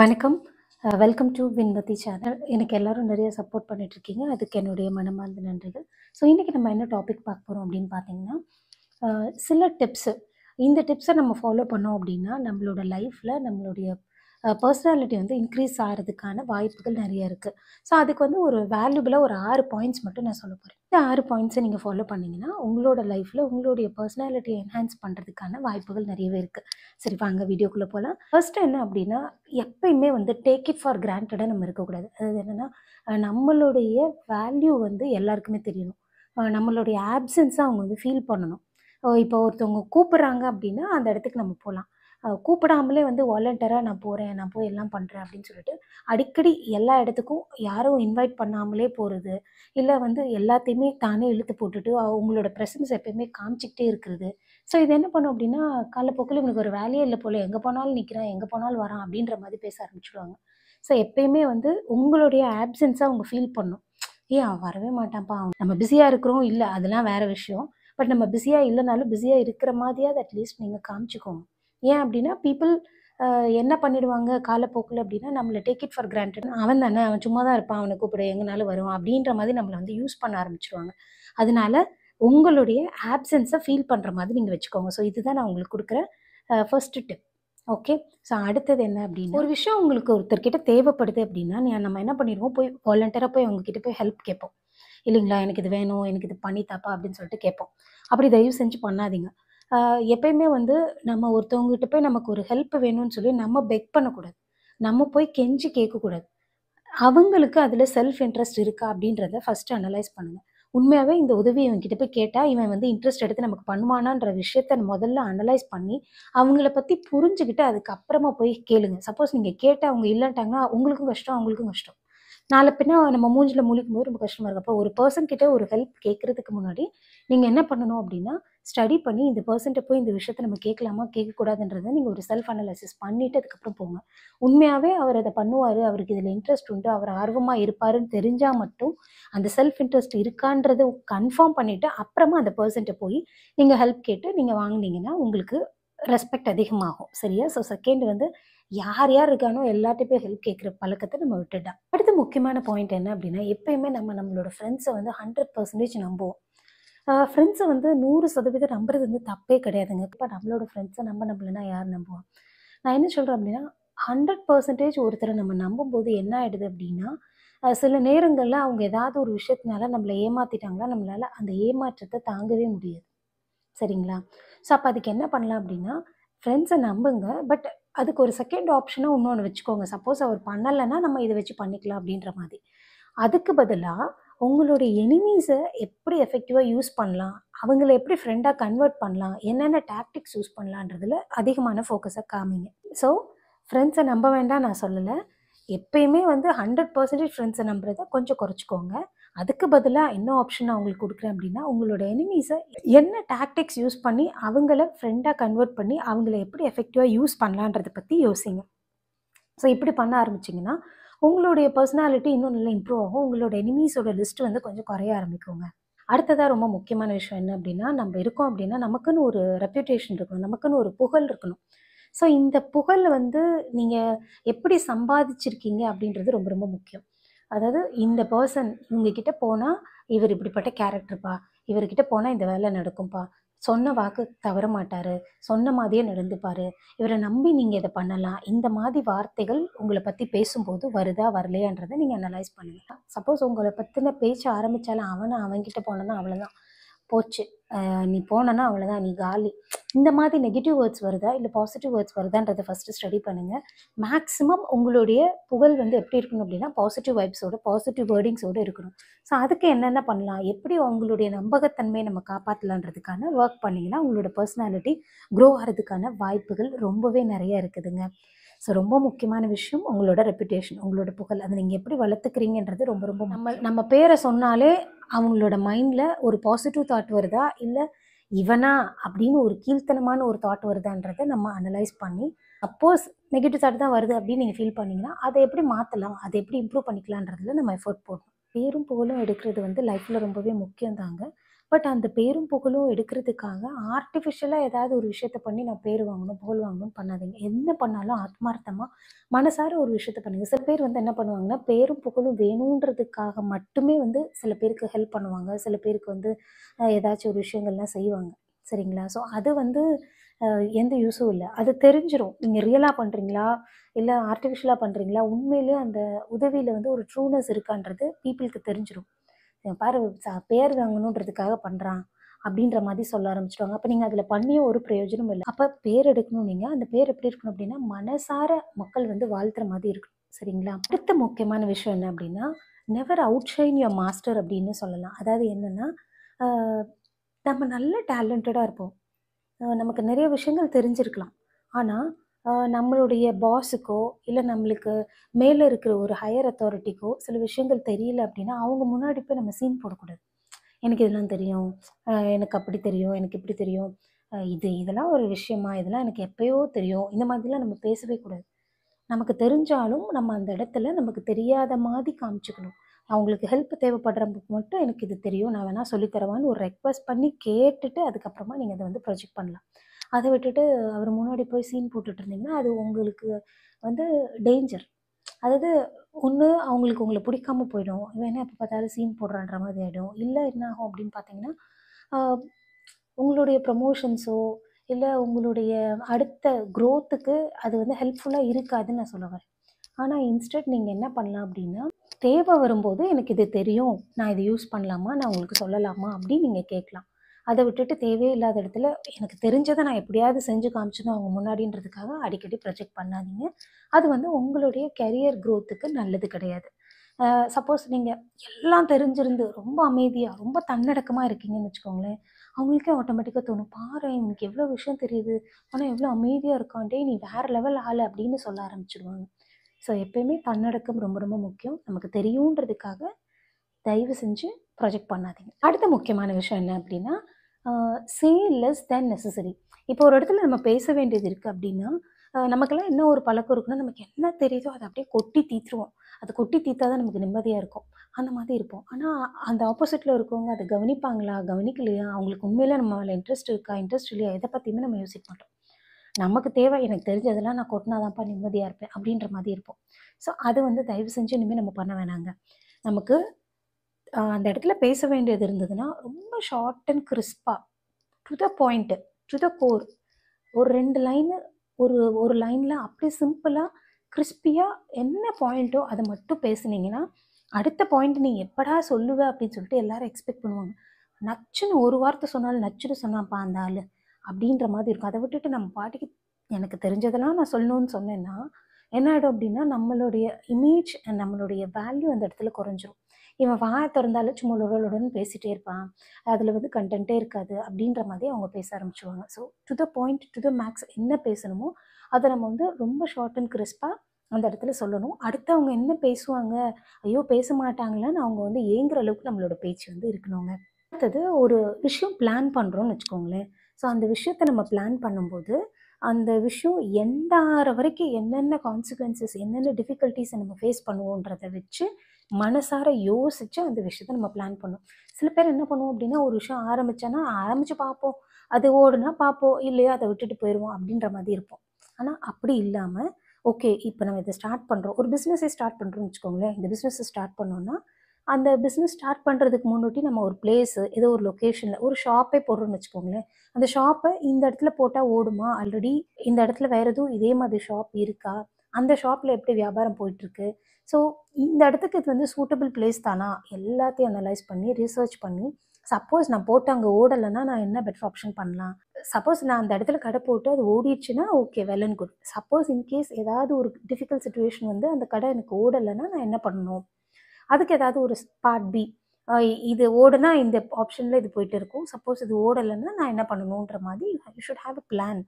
வணக்கம் welcome to வின்பதி channel எனக்கு எல்லாரும் நிறைய சப்போர்ட் பண்ணிட்டு இருக்கீங்க அதுக்கு என்னுடைய மனமார்ந்த நன்றிகள் ஸோ இன்றைக்கி நம்ம என்ன டாபிக் பார்க்க போகிறோம் அப்படின்னு பார்த்தீங்கன்னா சில டிப்ஸு இந்த டிப்ஸை நம்ம ஃபாலோ பண்ணோம் அப்படின்னா நம்மளோட லைஃப்பில் நம்மளுடைய பர்சனாலிட்டி வந்து இன்க்ரீஸ் ஆகிறதுக்கான வாய்ப்புகள் நிறைய இருக்குது ஸோ அதுக்கு வந்து ஒரு வேல்யூபிளாக ஒரு ஆறு பாயிண்ட்ஸ் மட்டும் நான் சொல்ல போகிறேன் இந்த ஆறு பாயிண்ட்ஸை நீங்கள் ஃபாலோ பண்ணிங்கன்னா உங்களோட லைஃப்பில் உங்களுடைய பர்சனாலிட்டியை என்ஹான்ஸ் பண்ணுறதுக்கான வாய்ப்புகள் நிறையவே இருக்குது சரி வாங்க வீடியோக்குள்ளே போகலாம் ஃபஸ்ட்டு என்ன அப்படின்னா எப்பயுமே வந்து டேக் இட் ஃபார் கிராண்டடாக நம்ம இருக்கக்கூடாது அதாவது என்னென்னா நம்மளுடைய வேல்யூ வந்து எல்லாருக்குமே தெரியணும் நம்மளுடைய ஆப்சன்ஸாக அவங்க வந்து ஃபீல் பண்ணணும் இப்போ ஒருத்தவங்க கூப்பிட்றாங்க அப்படின்னா அந்த இடத்துக்கு நம்ம போகலாம் கூப்பிடாமலே வந்து வாலண்டராக நான் போகிறேன் நான் போய் எல்லாம் பண்ணுறேன் அப்படின்னு சொல்லிட்டு அடிக்கடி எல்லா இடத்துக்கும் யாரும் இன்வைட் பண்ணாமலே போகிறது இல்லை வந்து எல்லாத்தையுமே தானே இழுத்து போட்டுட்டு அவங்களோட ப்ரெசன்ஸ் எப்பயுமே காமிச்சிக்கிட்டே இருக்கிறது ஸோ இது என்ன பண்ணும் அப்படின்னா காலப்போக்கில் இவனுக்கு ஒரு வேலையே இல்லை போல் எங்கே போனாலும் நிற்கிறேன் எங்கே போனாலும் வரான் அப்படின்ற மாதிரி பேச ஆரம்பிச்சிடுவாங்க ஸோ எப்பயுமே வந்து உங்களுடைய ஆப்சன்ஸாக அவங்க ஃபீல் பண்ணும் ஏ அவன் வரவே மாட்டான்ப்பா அவன் நம்ம பிஸியாக இருக்கிறோம் இல்லை அதெல்லாம் வேறு விஷயம் பட் நம்ம பிஸியாக இல்லைனாலும் பிஸியாக இருக்கிற மாதிரியாவது அட்லீஸ்ட் நீங்கள் காமிச்சிக்கோங்க ஏன் அப்படின்னா பீப்புள் என்ன பண்ணிடுவாங்க காலப்போக்கில் அப்படின்னா நம்மளை டேக் இட் ஃபார் கிராண்டட் அவன் தானே அவன் சும்மா தான் இருப்பான் அவனை கூப்பிட எங்கனாலும் வருவான் அப்படின்ற மாதிரி நம்மளை வந்து யூஸ் பண்ண ஆரம்பிச்சிருவாங்க அதனால உங்களுடைய ஆப்சன்ஸை ஃபீல் பண்ணுற மாதிரி நீங்கள் வச்சுக்கோங்க ஸோ இதுதான் நான் உங்களுக்கு கொடுக்குற ஃபர்ஸ்ட் டிப் ஓகே ஸோ அடுத்தது என்ன அப்படின்னா ஒரு விஷயம் உங்களுக்கு ஒருத்தர்கிட்ட தேவைப்படுது அப்படின்னா நம்ம என்ன பண்ணிடுவோம் போய் வாலண்டியராக போய் அவங்கக்கிட்ட போய் ஹெல்ப் கேட்போம் இல்லைங்களா எனக்கு இது வேணும் எனக்கு இது பண்ணி தாப்பா அப்படின்னு சொல்லிட்டு கேட்போம் அப்படி தயவு செஞ்சு பண்ணாதீங்க எப்பயுமே வந்து நம்ம ஒருத்தவங்ககிட்ட போய் நமக்கு ஒரு ஹெல்ப் வேணும்னு சொல்லி நம்ம பெக் பண்ணக்கூடாது நம்ம போய் கெஞ்சி கேட்கக்கூடாது அவங்களுக்கு அதில் செல்ஃப் இன்ட்ரெஸ்ட் இருக்கா அப்படின்றத ஃபஸ்ட்டு அனலைஸ் பண்ணுங்கள் உண்மையாகவே இந்த உதவி இவன்கிட்ட போய் கேட்டால் இவன் வந்து இன்ட்ரெஸ்ட் எடுத்து நமக்கு பண்ணுவானான்ற விஷயத்த முதல்ல அனலைஸ் பண்ணி அவங்கள பற்றி புரிஞ்சுக்கிட்டு அதுக்கப்புறமா போய் கேளுங்க சப்போஸ் நீங்கள் கேட்டு அவங்க இல்லைன்ட்டாங்கன்னா உங்களுக்கும் கஷ்டம் அவங்களுக்கும் கஷ்டம் நாலு பின்னா நம்ம மூஞ்சில் முழிக்கும் போது ரொம்ப கஷ்டமாக இருக்கும் அப்போ ஒரு பர்சன் கிட்ட ஒரு ஹெல்ப் கேட்குறதுக்கு முன்னாடி நீங்கள் என்ன பண்ணணும் அப்படின்னா ஸ்டடி பண்ணி இந்த பர்சன்ட்டை போய் இந்த விஷயத்த நம்ம கேட்கலாமா கேட்கக்கூடாதுன்றதை நீங்கள் ஒரு செல்ஃப் அனலைசிஸ் பண்ணிவிட்டு அதுக்கப்புறம் போங்க உண்மையாகவே அவர் அதை பண்ணுவார் அவருக்கு இதில் இன்ட்ரெஸ்ட் உண்டு அவர் ஆர்வமாக இருப்பாருன்னு தெரிஞ்சால் மட்டும் அந்த செல்ஃப் இன்ட்ரெஸ்ட் இருக்கான்றதை கன்ஃபார்ம் பண்ணிவிட்டு அப்புறமா அந்த பர்சன்ட்டை போய் நீங்கள் ஹெல்ப் கேட்டு நீங்கள் வாங்கினீங்கன்னா உங்களுக்கு ரெஸ்பெக்ட் அதிகமாகும் சரியா ஸோ செகண்ட் வந்து யார் யார் இருக்கானோ எல்லாத்தையும் ஹெல்ப் கேட்குற பழக்கத்தை நம்ம விட்டுட்டோம் அடுத்த முக்கியமான பாயிண்ட் என்ன அப்படின்னா எப்பயுமே நம்ம நம்மளோட ஃப்ரெண்ட்ஸை வந்து ஹண்ட்ரட் பர்சன்டேஜ் நம்புவோம் ஃப்ரெண்ட்ஸை வந்து நூறு சதவீதம் நம்புறது வந்து தப்பே கிடையாதுங்க இப்போ நம்மளோட ஃப்ரெண்ட்ஸை நம்ம நம்பலைன்னா யார் நம்புவோம் நான் என்ன சொல்கிறேன் அப்படின்னா ஹண்ட்ரட் பர்சன்டேஜ் ஒருத்தரை நம்ம நம்பும்போது என்ன ஆகிடுது அப்படின்னா சில நேரங்களில் அவங்க ஏதாவது ஒரு விஷயத்தினால நம்மளை ஏமாற்றிட்டாங்களா நம்மளால் அந்த ஏமாற்றத்தை தாங்கவே முடியாது சரிங்களா ஸோ அப்போ அதுக்கு என்ன பண்ணலாம் அப்படின்னா ஃப்ரெண்ட்ஸை நம்புங்க பட் அதுக்கு ஒரு செகண்ட் ஆப்ஷனாக இன்னொன்று வச்சுக்கோங்க சப்போஸ் அவர் பண்ணலைன்னா நம்ம இதை வச்சு பண்ணிக்கலாம் அப்படின்ற மாதிரி அதுக்கு பதிலாக உங்களுடைய எனிமீஸை எப்படி எஃபெக்டிவாக யூஸ் பண்ணலாம் அவங்கள எப்படி ஃப்ரெண்டாக கன்வெர்ட் பண்ணலாம் என்னென்ன டாக்டிக்ஸ் யூஸ் பண்ணலான்றதில் அதிகமான ஃபோக்கஸை காமிங்க ஸோ ஃப்ரெண்ட்ஸை நம்ப வேண்டாம் நான் சொல்லலை எப்பயுமே வந்து ஹண்ட்ரட் பர்சன்டேஜ் ஃப்ரெண்ட்ஸை நம்புறதை கொஞ்சம் குறைச்சிக்கோங்க அதுக்கு பதிலாக என்ன ஆப்ஷன் நான் உங்களுக்கு கொடுக்குறேன் அப்படின்னா உங்களோட எனிமீஸை என்ன டாக்டிக்ஸ் யூஸ் பண்ணி அவங்கள ஃப்ரெண்டாக கன்வெர்ட் பண்ணி அவங்கள எப்படி எஃபெக்டிவாக யூஸ் பண்ணலான்றதை பற்றி யோசிங்க ஸோ இப்படி பண்ண ஆரம்பிச்சிங்கன்னா உங்களுடைய பர்சனாலிட்டி இன்னும் நல்லா இம்ப்ரூவ் ஆகும் உங்களோட எனிமீஸோட லிஸ்ட் வந்து கொஞ்சம் குறைய ஆரம்பிக்குங்க அடுத்ததாக ரொம்ப முக்கியமான விஷயம் என்ன அப்படின்னா நம்ம இருக்கோம் அப்படின்னா நமக்குன்னு ஒரு ரெப்யூட்டேஷன் இருக்கணும் நமக்குன்னு ஒரு புகழ் இருக்கணும் ஸோ இந்த புகழ் வந்து நீங்கள் எப்படி சம்பாதிச்சிருக்கீங்க அப்படின்றது ரொம்ப ரொம்ப முக்கியம் அதாவது இந்த பர்சன் உங்ககிட்ட போனால் இவர் இப்படிப்பட்ட கேரக்டர்ப்பா இவர்கிட்ட போனால் இந்த வேலை நடக்கும்ப்பா சொன்ன வாக்கு தவற மாட்டார் சொன்ன மாதிரியே நடந்துப்பார் இவரை நம்பி நீங்கள் இதை பண்ணலாம் இந்த மாதிரி வார்த்தைகள் உங்களை பற்றி பேசும்போது வருதா வரலையான்றதை நீங்கள் அனலைஸ் பண்ணிக்கலாம் சப்போஸ் உங்களை பற்றின பேச்சு ஆரம்பித்தாலும் அவனை அவன்கிட்ட போனதான் அவ்வளோதான் போச்சு நீ போனனா அவ்வளோதான் நீ காலி இந்த மாதிரி நெகட்டிவ் வேர்ட்ஸ் வருதா இல்லை பாசிட்டிவ் வேர்ட்ஸ் வருதான்றதை ஃபஸ்ட்டு ஸ்டடி பண்ணுங்கள் மேக்ஸிமம் உங்களுடைய புகழ் வந்து எப்படி இருக்கணும் அப்படின்னா பாசிட்டிவ் வைப்ஸோட பாசிட்டிவ் வேர்டிங்ஸோடு இருக்கணும் ஸோ அதுக்கு என்னென்ன பண்ணலாம் எப்படி அவங்களுடைய நம்பகத்தன்மையை நம்ம காப்பாற்றலான்றதுக்கான ஒர்க் பண்ணிங்கன்னா உங்களோட பர்சனாலிட்டி க்ரோ ஆகிறதுக்கான வாய்ப்புகள் ரொம்பவே நிறையா இருக்குதுங்க ஸோ ரொம்ப முக்கியமான விஷயம் உங்களோட ரெப்புடேஷன் உங்களோட புகழ் அதை நீங்கள் எப்படி வளர்த்துக்கிறீங்கன்றது ரொம்ப ரொம்ப நம்ம நம்ம பேரை சொன்னாலே அவங்களோட மைண்டில் ஒரு பாசிட்டிவ் தாட் வருதா இல்லை இவனா அப்படின்னு ஒரு கீழ்த்தனமான ஒரு தாட் வருதான்றதை நம்ம அனலைஸ் பண்ணி சப்போஸ் நெகட்டிவ் தாட் தான் வருது அப்படின்னு நீங்கள் ஃபீல் பண்ணிங்கன்னா அதை எப்படி மாற்றலாம் அதை எப்படி இம்ப்ரூவ் பண்ணிக்கலான்றதுல நம்ம எஃபோர்ட் போடணும் பேரும் புகழும் எடுக்கிறது வந்து லைஃப்பில் ரொம்பவே முக்கியம் தாங்க பட் அந்த பேரும் புகழும் எடுக்கிறதுக்காக ஆர்டிஃபிஷியலாக ஏதாவது ஒரு விஷயத்த பண்ணி நான் பேர் வாங்கணும் புகழ் வாங்கணும் பண்ணாதீங்க என்ன பண்ணாலும் ஆத்மார்த்தமாக மனசார ஒரு விஷயத்த பண்ணுங்க சில பேர் வந்து என்ன பண்ணுவாங்கன்னா பேரும் புகழும் வேணுன்றதுக்காக மட்டுமே வந்து சில பேருக்கு ஹெல்ப் பண்ணுவாங்க சில பேருக்கு வந்து ஏதாச்சும் ஒரு விஷயங்கள்லாம் செய்வாங்க சரிங்களா ஸோ அது வந்து எந்த யூஸும் இல்லை அது தெரிஞ்சிடும் நீங்கள் ரியலாக பண்ணுறீங்களா இல்லை ஆர்டிஃபிஷியலாக பண்ணுறீங்களா உண்மையிலே அந்த உதவியில் வந்து ஒரு ட்ரூனஸ் இருக்கான்றது பீப்புளுக்கு தெரிஞ்சிடும் பாரு பேர் வாங்கணுன்றதுக்காக பண்ணுறான் அப்படின்ற மாதிரி சொல்ல ஆரம்பிச்சிடுவாங்க அப்போ நீங்கள் அதில் பண்ணியும் ஒரு பிரயோஜனமும் இல்லை அப்போ பேர் எடுக்கணும் நீங்கள் அந்த பேர் எப்படி இருக்கணும் அப்படின்னா மனசார மக்கள் வந்து வாழ்த்துற மாதிரி இருக்கணும் சரிங்களா அடுத்த முக்கியமான விஷயம் என்ன அப்படின்னா never outshine your master அப்படின்னு சொல்லலாம் அதாவது என்னென்னா நம்ம நல்ல டேலண்டடாக இருப்போம் நமக்கு நிறைய விஷயங்கள் தெரிஞ்சிருக்கலாம் ஆனால் நம்மளுடைய பாஸுக்கோ இல்லை நம்மளுக்கு மேலே இருக்கிற ஒரு ஹையர் அத்தாரிட்டிக்கோ சில விஷயங்கள் தெரியல அப்படின்னா அவங்க முன்னாடி போய் நம்ம சீன் போடக்கூடாது எனக்கு இதெல்லாம் தெரியும் எனக்கு அப்படி தெரியும் எனக்கு இப்படி தெரியும் இது இதெல்லாம் ஒரு விஷயமா இதெல்லாம் எனக்கு எப்பயோ தெரியும் இந்த மாதிரிலாம் நம்ம பேசவே கூடாது நமக்கு தெரிஞ்சாலும் நம்ம அந்த இடத்துல நமக்கு தெரியாத மாதிரி காமிச்சுக்கணும் அவங்களுக்கு ஹெல்ப் தேவைப்படுறவங்களுக்கு மட்டும் எனக்கு இது தெரியும் நான் வேணால் சொல்லித்தரவான்னு ஒரு ரெக்வஸ்ட் பண்ணி கேட்டுட்டு அதுக்கப்புறமா நீங்கள் அதை வந்து ப்ரொஜெக்ட் பண்ணலாம் அதை விட்டுட்டு அவர் முன்னாடி போய் சீன் போட்டுட்டு இருந்தீங்கன்னா அது உங்களுக்கு வந்து டேஞ்சர் அதாவது ஒன்று அவங்களுக்கு உங்களை பிடிக்காம போயிடும் வேணா எப்போ பார்த்தாலும் சீன் போடுறான்ற மாதிரி ஆகிடும் இல்லை என்ன ஆகும் அப்படின்னு பார்த்தீங்கன்னா உங்களுடைய ப்ரமோஷன்ஸோ இல்லை உங்களுடைய அடுத்த க்ரோத்துக்கு அது வந்து ஹெல்ப்ஃபுல்லாக இருக்காதுன்னு நான் சொல்ல வரேன் ஆனால் இன்ஸ்டெட் நீங்கள் என்ன பண்ணலாம் அப்படின்னா தேவை வரும்போது எனக்கு இது தெரியும் நான் இதை யூஸ் பண்ணலாமா நான் உங்களுக்கு சொல்லலாமா அப்படின்னு நீங்கள் கேட்கலாம் அதை விட்டுட்டு தேவையில்லாத இடத்துல எனக்கு தெரிஞ்சதை நான் எப்படியாவது செஞ்சு காமிச்சணும் அவங்க முன்னாடின்றதுக்காக அடிக்கடி ப்ரொஜெக்ட் பண்ணாதீங்க அது வந்து உங்களுடைய கெரியர் க்ரோத்துக்கு நல்லது கிடையாது சப்போஸ் நீங்கள் எல்லாம் தெரிஞ்சிருந்து ரொம்ப அமைதியாக ரொம்ப தன்னடக்கமாக இருக்கீங்கன்னு வச்சுக்கோங்களேன் அவங்களுக்கே ஆட்டோமேட்டிக்காக தோணும் பாரு இவனுக்கு எவ்வளோ விஷயம் தெரியுது ஆனால் எவ்வளோ அமைதியாக இருக்காண்டே நீ வேறு லெவல் ஆள் அப்படின்னு சொல்ல ஆரம்பிச்சிடுவாங்க ஸோ எப்பயுமே தன்னடக்கம் ரொம்ப ரொம்ப முக்கியம் நமக்கு தெரியுன்றதுக்காக தயவு செஞ்சு ப்ரொஜெக்ட் பண்ணாதீங்க அடுத்த முக்கியமான விஷயம் என்ன அப்படின்னா சே லெஸ் தேன் நெசசரி இப்போ ஒரு இடத்துல நம்ம பேச வேண்டியது இருக்குது அப்படின்னா நமக்கெல்லாம் என்ன ஒரு பழக்கம் இருக்குன்னா நமக்கு என்ன தெரியுதோ அதை அப்படியே கொட்டி தீத்துருவோம் அது கொட்டி தீத்தா தான் நமக்கு நிம்மதியாக இருக்கும் அந்த மாதிரி இருப்போம் ஆனால் அந்த ஆப்போசிட்டில் இருக்கவங்க அதை கவனிப்பாங்களா கவனிக்கலையா அவங்களுக்கு உண்மையில் நம்ம அதில் இன்ட்ரெஸ்ட் இருக்கா இன்ட்ரெஸ்ட் இல்லையா எதை பற்றியுமே நம்ம யோசிக்க மாட்டோம் நமக்கு தேவை எனக்கு தெரிஞ்சதெல்லாம் நான் கொட்டினாதான்ப்பா நிம்மதியாக இருப்பேன் அப்படின்ற மாதிரி இருப்போம் ஸோ அது வந்து தயவு செஞ்சு இனிமேல் நம்ம பண்ண வேணாங்க நமக்கு அந்த இடத்துல பேச வேண்டியது இருந்ததுன்னா ரொம்ப ஷார்ட் அண்ட் கிறிஸ்பாக to the point to the core ஒரு ரெண்டு லைனு ஒரு ஒரு லைனில் அப்படியே சிம்பிளாக கிறிஸ்பியாக என்ன பாயிண்ட்டோ அதை மட்டும் பேசுனீங்கன்னா அடுத்த பாயிண்ட் நீ எப்படா சொல்லுவ அப்படின்னு சொல்லிட்டு எல்லாரும் எக்ஸ்பெக்ட் பண்ணுவாங்க நச்சுன்னு ஒரு வார்த்தை சொன்னாலும் நச்சுன்னு சொன்னாப்பா அந்த ஆள் அப்படின்ற மாதிரி இருக்கும் அதை விட்டுட்டு நம்ம பாட்டிக்கு எனக்கு தெரிஞ்சதெல்லாம் நான் சொல்லணும்னு சொன்னேன்னா என்ன ஆகிடும் அப்படின்னா நம்மளுடைய இமேஜ் அண்ட் நம்மளுடைய வேல்யூ அந்த இடத்துல குறைஞ்சிரும் இவன் வாயை திறந்தாலும் சும்மா உடலுடன் பேசிகிட்டே இருப்பான் அதில் வந்து கண்டென்ட்டே இருக்காது அப்படின்ற மாதிரி அவங்க பேச ஆரம்பிச்சுவாங்க so to the point to the max என்ன பேசணுமோ அதை நம்ம வந்து ரொம்ப ஷார்ட் அண்ட் கிறிஸ்பாக அந்த இடத்துல சொல்லணும் அடுத்து அவங்க என்ன பேசுவாங்க ஐயோ பேச மாட்டாங்களான்னு அவங்க வந்து ஏங்குற அளவுக்கு நம்மளோட பேச்சு வந்து இருக்கணுங்க அடுத்தது ஒரு விஷயம் பிளான் பண்ணுறோம்னு வச்சுக்கோங்களேன் ஸோ அந்த விஷயத்தை நம்ம பிளான் பண்ணும்போது அந்த விஷயம் எந்த ஆற வரைக்கும் என்னென்ன கான்சிக்வன்சஸ் என்னென்ன டிஃபிகல்ட்டிஸை நம்ம ஃபேஸ் பண்ணுவோன்றதை வச்சு மனசார யோசித்து அந்த விஷயத்த நம்ம பிளான் பண்ணோம் சில பேர் என்ன பண்ணுவோம் அப்படின்னா ஒரு விஷயம் ஆரம்பித்தோன்னா ஆரம்பித்து பார்ப்போம் அது ஓடுனா பார்ப்போம் இல்லையா அதை விட்டுட்டு போயிடுவோம் அப்படின்ற மாதிரி இருப்போம் ஆனால் அப்படி இல்லாமல் ஓகே இப்போ நம்ம இதை ஸ்டார்ட் பண்ணுறோம் ஒரு பிஸ்னஸை ஸ்டார்ட் பண்ணுறோம் வச்சுக்கோங்களேன் இந்த பிஸ்னஸை ஸ்டார்ட் பண்ணோன்னா அந்த பிஸ்னஸ் ஸ்டார்ட் பண்ணுறதுக்கு முன்னாடி நம்ம ஒரு பிளேஸு ஏதோ ஒரு லொக்கேஷனில் ஒரு ஷாப்பே போடுறோம்னு வச்சுக்கோங்களேன் அந்த ஷாப்பை இந்த இடத்துல போட்டால் ஓடுமா ஆல்ரெடி இந்த இடத்துல வேறு எதுவும் இதே மாதிரி ஷாப் இருக்கா அந்த ஷாப்பில் எப்படி வியாபாரம் போயிட்டுருக்கு ஸோ இந்த இடத்துக்கு இது வந்து சூட்டபிள் பிளேஸ் தானா எல்லாத்தையும் அனலைஸ் பண்ணி ரிசர்ச் பண்ணி சப்போஸ் நான் போட்டு அங்கே ஓடலைன்னா நான் என்ன பெட்டர் ஆப்ஷன் பண்ணலாம் சப்போஸ் நான் அந்த இடத்துல கடை போட்டு அது ஓடிடுச்சுன்னா okay well and good suppose in case ஏதாவது ஒரு டிஃபிகல்ட் சுச்சுவேஷன் வந்து அந்த கடை எனக்கு ஓடலைன்னா நான் என்ன பண்ணணும் அதுக்கு ஏதாவது ஒரு பார்ட் பி இது ஓடுனா இந்த ஆப்ஷனில் இது போயிட்டு இருக்கும் சப்போஸ் இது ஓடலைன்னா நான் என்ன பண்ணணுன்ற மாதிரி you should have a plan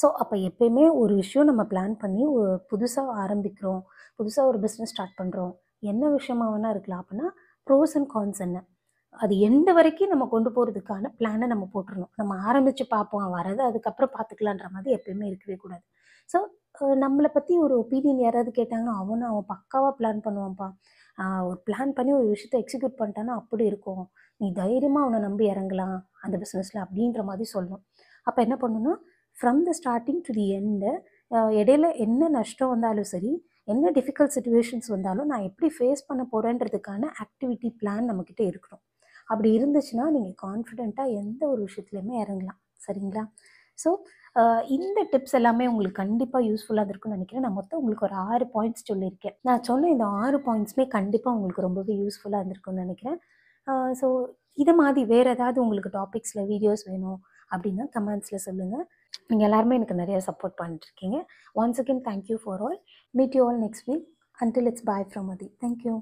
so அப்போ எப்பயுமே ஒரு விஷயம் நம்ம பிளான் பண்ணி புதுசாக ஆரம்பிக்கிறோம் புதுசாக ஒரு பிஸ்னஸ் ஸ்டார்ட் பண்ணுறோம் என்ன விஷயமா வேணால் இருக்கலாம் அப்படின்னா ப்ரோஸ் அண்ட் கான்ஸ் என்ன அது எந்த வரைக்கும் நம்ம கொண்டு போகிறதுக்கான பிளானை நம்ம போட்டுருணும் நம்ம ஆரம்பித்து பார்ப்போம் வரது அதுக்கப்புறம் பார்த்துக்கலான்ற மாதிரி எப்பயுமே இருக்கவே கூடாது ஸோ நம்மளை பற்றி ஒரு ஒப்பீனியன் யாராவது கேட்டாங்கன்னா அவனும் அவன் பக்காவாக பிளான் பண்ணுவான்ப்பா ஒரு பிளான் பண்ணி ஒரு விஷயத்தை எக்ஸிக்யூட் பண்ணிட்டான்னா அப்படி இருக்கும் நீ தைரியமாக அவனை நம்பி இறங்கலாம் அந்த பிஸ்னஸில் அப்படின்ற மாதிரி சொல்லணும் அப்போ என்ன பண்ணணும்னா from the starting to the end இடையில என்ன நஷ்டம் வந்தாலும் சரி என்ன டிஃபிகல்ட் சுச்சுவேஷன்ஸ் வந்தாலும் நான் எப்படி ஃபேஸ் பண்ண போகிறேன்றதுக்கான ஆக்டிவிட்டி பிளான் நம்மக்கிட்ட இருக்கணும் அப்படி இருந்துச்சுன்னா நீங்கள் கான்ஃபிடெண்ட்டாக எந்த ஒரு விஷயத்துலையுமே இறங்கலாம் சரிங்களா ஸோ இந்த டிப்ஸ் எல்லாமே உங்களுக்கு கண்டிப்பாக யூஸ்ஃபுல்லாக இருக்குன்னு நினைக்கிறேன் நான் மொத்தம் உங்களுக்கு ஒரு ஆறு பாயிண்ட்ஸ் சொல்லியிருக்கேன் நான் சொன்ன இந்த ஆறு பாயிண்ட்ஸுமே கண்டிப்பாக உங்களுக்கு ரொம்பவே யூஸ்ஃபுல்லாக இருந்திருக்குன்னு நினைக்கிறேன் ஸோ இதை மாதிரி வேறு ஏதாவது உங்களுக்கு டாபிக்ஸில் வீடியோஸ் வேணும் அப்படின்னா கமெண்ட்ஸில் சொல்லுங்கள் நீங்கள் எல்லாருமே எனக்கு நிறைய சப்போர்ட் பண்ணிட்டுருக்கீங்க once again thank you for all meet you all next week until it's bye from Mathi thank you